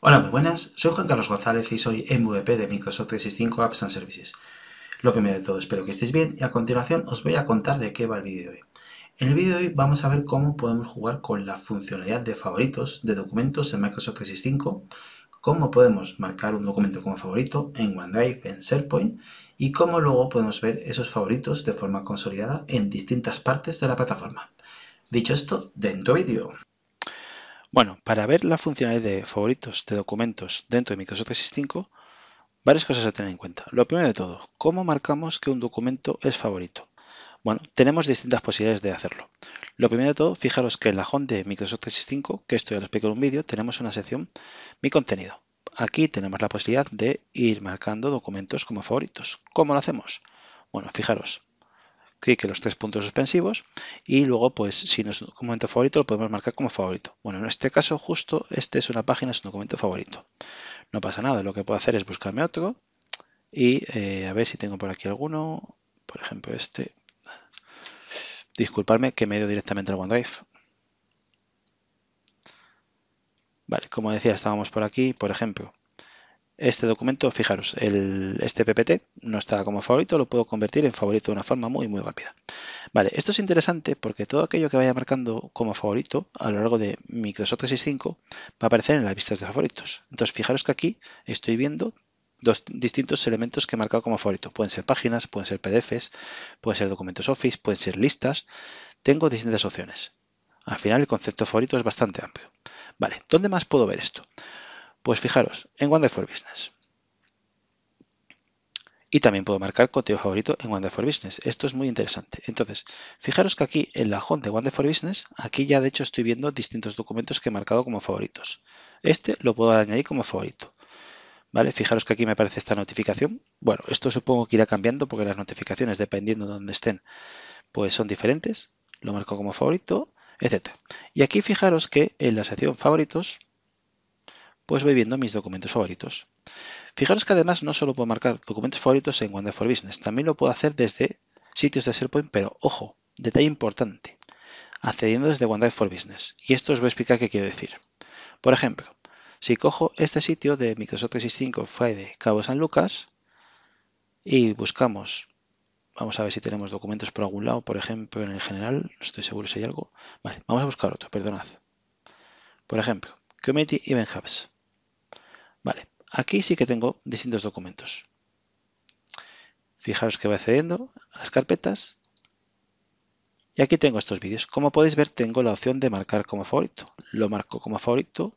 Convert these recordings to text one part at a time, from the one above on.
Hola, muy buenas. Soy Juan Carlos González y soy MVP de Microsoft 365 Apps and Services. Lo primero de todo, espero que estéis bien y a continuación os voy a contar de qué va el vídeo de hoy. En el vídeo de hoy vamos a ver cómo podemos jugar con la funcionalidad de favoritos de documentos en Microsoft 365, cómo podemos marcar un documento como favorito en OneDrive, en SharePoint y cómo luego podemos ver esos favoritos de forma consolidada en distintas partes de la plataforma. Dicho esto, dentro vídeo. Bueno, para ver la funcionalidad de favoritos de documentos dentro de Microsoft 365, varias cosas a tener en cuenta. Lo primero de todo, ¿cómo marcamos que un documento es favorito? Bueno, tenemos distintas posibilidades de hacerlo. Lo primero de todo, fijaros que en la home de Microsoft 365, que esto ya lo explico en un vídeo, tenemos una sección Mi contenido. Aquí tenemos la posibilidad de ir marcando documentos como favoritos. ¿Cómo lo hacemos? Bueno, fijaros, clic los tres puntos suspensivos y luego, pues, si no es un documento favorito, lo podemos marcar como favorito. Bueno, en este caso, justo, este es una página, es un documento favorito. No pasa nada, lo que puedo hacer es buscarme otro y eh, a ver si tengo por aquí alguno, por ejemplo este. Disculparme que me he ido directamente al OneDrive. Vale, como decía, estábamos por aquí, por ejemplo, este documento, fijaros, el, este PPT no está como favorito, lo puedo convertir en favorito de una forma muy, muy rápida. Vale, esto es interesante porque todo aquello que vaya marcando como favorito a lo largo de Microsoft 365 va a aparecer en las vistas de favoritos. Entonces, fijaros que aquí estoy viendo dos distintos elementos que he marcado como favorito. Pueden ser páginas, pueden ser PDFs, pueden ser documentos Office, pueden ser listas. Tengo distintas opciones. Al final, el concepto favorito es bastante amplio. Vale, ¿dónde más puedo ver esto? Pues fijaros, en for Business. Y también puedo marcar coteo favorito en for Business. Esto es muy interesante. Entonces, fijaros que aquí en la home de for Business, aquí ya de hecho estoy viendo distintos documentos que he marcado como favoritos. Este lo puedo añadir como favorito. ¿Vale? Fijaros que aquí me aparece esta notificación. Bueno, esto supongo que irá cambiando porque las notificaciones, dependiendo de dónde estén, pues son diferentes. Lo marco como favorito, etc. Y aquí fijaros que en la sección favoritos pues voy viendo mis documentos favoritos. Fijaros que además no solo puedo marcar documentos favoritos en OneDrive for Business, también lo puedo hacer desde sitios de SharePoint, pero ojo, detalle importante, accediendo desde OneDrive for Business. Y esto os voy a explicar qué quiero decir. Por ejemplo, si cojo este sitio de Microsoft 365 Friday Cabo San Lucas y buscamos, vamos a ver si tenemos documentos por algún lado, por ejemplo, en el general, no estoy seguro si hay algo. Vale, vamos a buscar otro, perdonad. Por ejemplo, Community Event Hubs. Vale, aquí sí que tengo distintos documentos. Fijaros que va accediendo a las carpetas. Y aquí tengo estos vídeos. Como podéis ver, tengo la opción de marcar como favorito. Lo marco como favorito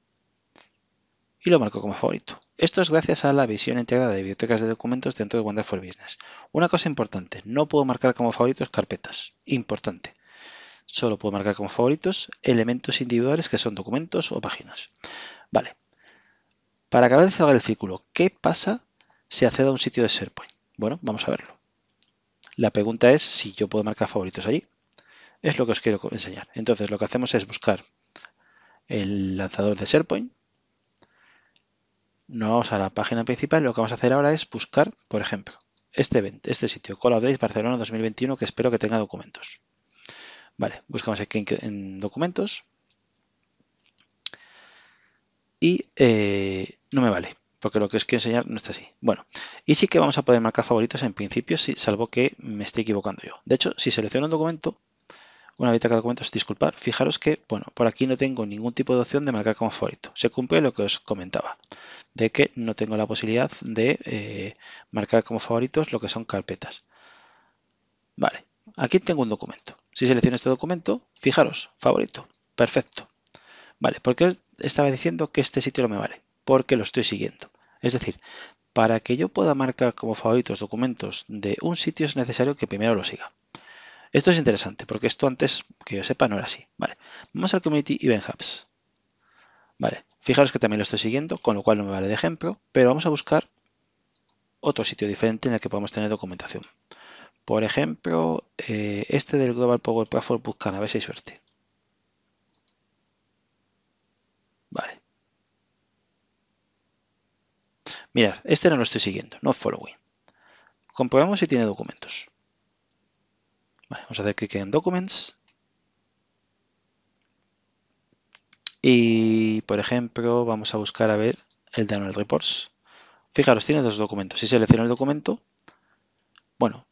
y lo marco como favorito. Esto es gracias a la visión integrada de bibliotecas de documentos dentro de for Business. Una cosa importante, no puedo marcar como favoritos carpetas. Importante. Solo puedo marcar como favoritos elementos individuales que son documentos o páginas. Vale, para acabar de cerrar el círculo, ¿qué pasa si accedo a un sitio de SharePoint? Bueno, vamos a verlo. La pregunta es si yo puedo marcar favoritos allí. Es lo que os quiero enseñar. Entonces lo que hacemos es buscar el lanzador de SharePoint. Nos vamos a la página principal. Lo que vamos a hacer ahora es buscar, por ejemplo, este evento, este sitio, Call of Days Barcelona 2021, que espero que tenga documentos. Vale, buscamos aquí en, documentos. Y eh, no me vale, porque lo que os quiero enseñar no está así. Bueno, y sí que vamos a poder marcar favoritos en principio, salvo que me esté equivocando yo. De hecho, si selecciono un documento, una el documento documentos, disculpar, fijaros que, bueno, por aquí no tengo ningún tipo de opción de marcar como favorito. Se cumple lo que os comentaba, de que no tengo la posibilidad de eh, marcar como favoritos lo que son carpetas. Vale, aquí tengo un documento. Si selecciono este documento, fijaros, favorito, perfecto. Vale, porque estaba diciendo que este sitio no me vale porque lo estoy siguiendo. Es decir, para que yo pueda marcar como favoritos documentos de un sitio es necesario que primero lo siga. Esto es interesante porque esto antes, que yo sepa, no era así. Vale, vamos al Community Event Hubs. Vale, fijaros que también lo estoy siguiendo, con lo cual no me vale de ejemplo, pero vamos a buscar otro sitio diferente en el que podamos tener documentación. Por ejemplo, eh, este del Global Power Platform Busca a ver suerte. Mirad, este no lo estoy siguiendo, no following. Comprobamos si tiene documentos. vamos a hacer clic en Documents. Y, por ejemplo, vamos a buscar a ver el de Annual Reports. Fijaros, tiene dos documentos. Si selecciono el documento, bueno,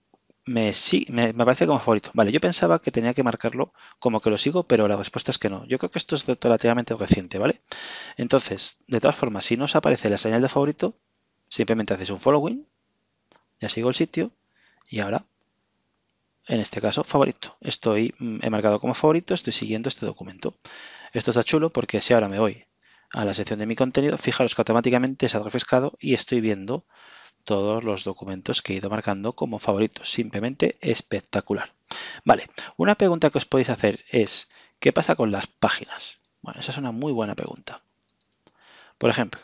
me, me, aparece como favorito. Vale, yo pensaba que tenía que marcarlo como que lo sigo, pero la respuesta es que no. Yo creo que esto es relativamente reciente, ¿vale? Entonces, de todas formas, si no os aparece la señal de favorito, Simplemente haces un following, ya sigo el sitio y ahora, en este caso, favorito. Estoy, mm, he marcado como favorito, estoy siguiendo este documento. Esto está chulo porque si ahora me voy a la sección de mi contenido, fijaros que automáticamente se ha refrescado y estoy viendo todos los documentos que he ido marcando como favoritos. Simplemente espectacular. Vale, una pregunta que os podéis hacer es, ¿qué pasa con las páginas? Bueno, esa es una muy buena pregunta. Por ejemplo,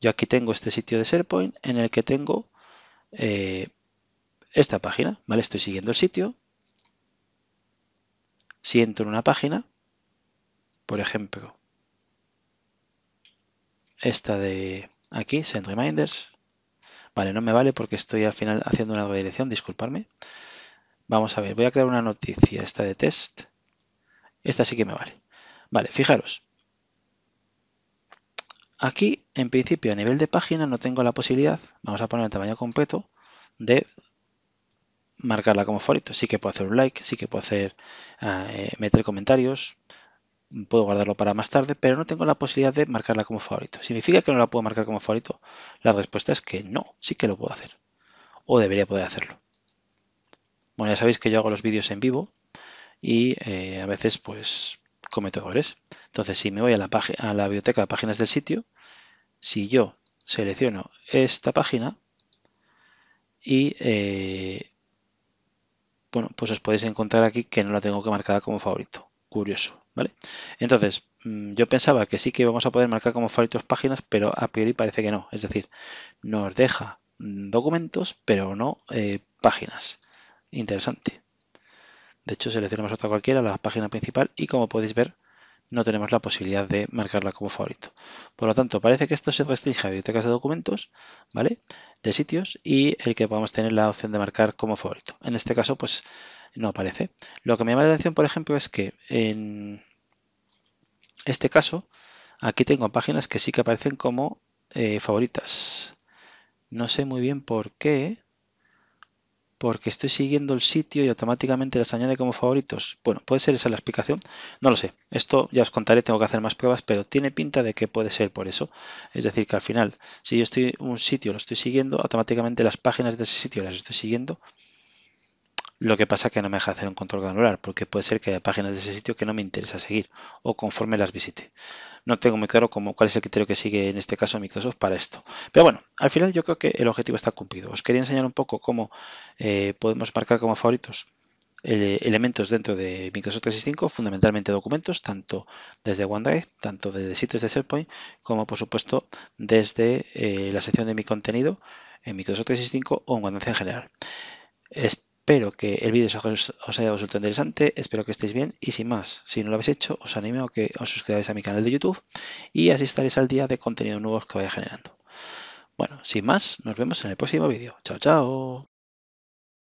yo aquí tengo este sitio de SharePoint en el que tengo eh, esta página, ¿vale? Estoy siguiendo el sitio. Si entro en una página, por ejemplo, esta de aquí, Send Reminders. Vale, no me vale porque estoy al final haciendo una redirección, disculparme. Vamos a ver, voy a crear una noticia, esta de test. Esta sí que me vale. Vale, fijaros, Aquí, en principio, a nivel de página no tengo la posibilidad, vamos a poner el tamaño completo, de marcarla como favorito. Sí que puedo hacer un like, sí que puedo hacer eh, meter comentarios, puedo guardarlo para más tarde, pero no tengo la posibilidad de marcarla como favorito. ¿Significa que no la puedo marcar como favorito? La respuesta es que no, sí que lo puedo hacer. O debería poder hacerlo. Bueno, ya sabéis que yo hago los vídeos en vivo y eh, a veces pues cometedores. Entonces, si me voy a la, a la biblioteca de páginas del sitio, si yo selecciono esta página y eh, bueno, pues os podéis encontrar aquí que no la tengo que marcar como favorito. Curioso, ¿vale? Entonces, mm, yo pensaba que sí que vamos a poder marcar como favoritos páginas, pero a priori parece que no. Es decir, nos deja mm, documentos, pero no eh, páginas. Interesante. De hecho, seleccionamos otra cualquiera, la página principal, y como podéis ver, no tenemos la posibilidad de marcarla como favorito. Por lo tanto, parece que esto se restringe a bibliotecas de documentos, ¿vale? De sitios y el que podemos tener la opción de marcar como favorito. En este caso, pues no aparece. Lo que me llama la atención, por ejemplo, es que en este caso, aquí tengo páginas que sí que aparecen como eh, favoritas. No sé muy bien por qué, porque estoy siguiendo el sitio y automáticamente las añade como favoritos. Bueno, puede ser esa la explicación, no lo sé. Esto ya os contaré, tengo que hacer más pruebas, pero tiene pinta de que puede ser por eso. Es decir, que al final, si yo estoy un sitio lo estoy siguiendo, automáticamente las páginas de ese sitio las estoy siguiendo lo que pasa es que no me deja hacer un control granular, porque puede ser que haya páginas de ese sitio que no me interesa seguir o conforme las visite. No tengo muy claro cómo, cuál es el criterio que sigue en este caso Microsoft para esto. Pero bueno, al final yo creo que el objetivo está cumplido. Os quería enseñar un poco cómo eh, podemos marcar como favoritos eh, elementos dentro de Microsoft 365, fundamentalmente documentos, tanto desde OneDrive, tanto desde sitios de SharePoint, como por supuesto desde eh, la sección de mi contenido en Microsoft 365 o en OneDrive en general. Espero que el vídeo os haya resultado interesante, espero que estéis bien y sin más, si no lo habéis hecho, os animo a que os suscribáis a mi canal de YouTube y así estaréis al día de contenido nuevos que vaya generando. Bueno, sin más, nos vemos en el próximo vídeo. Chao, chao.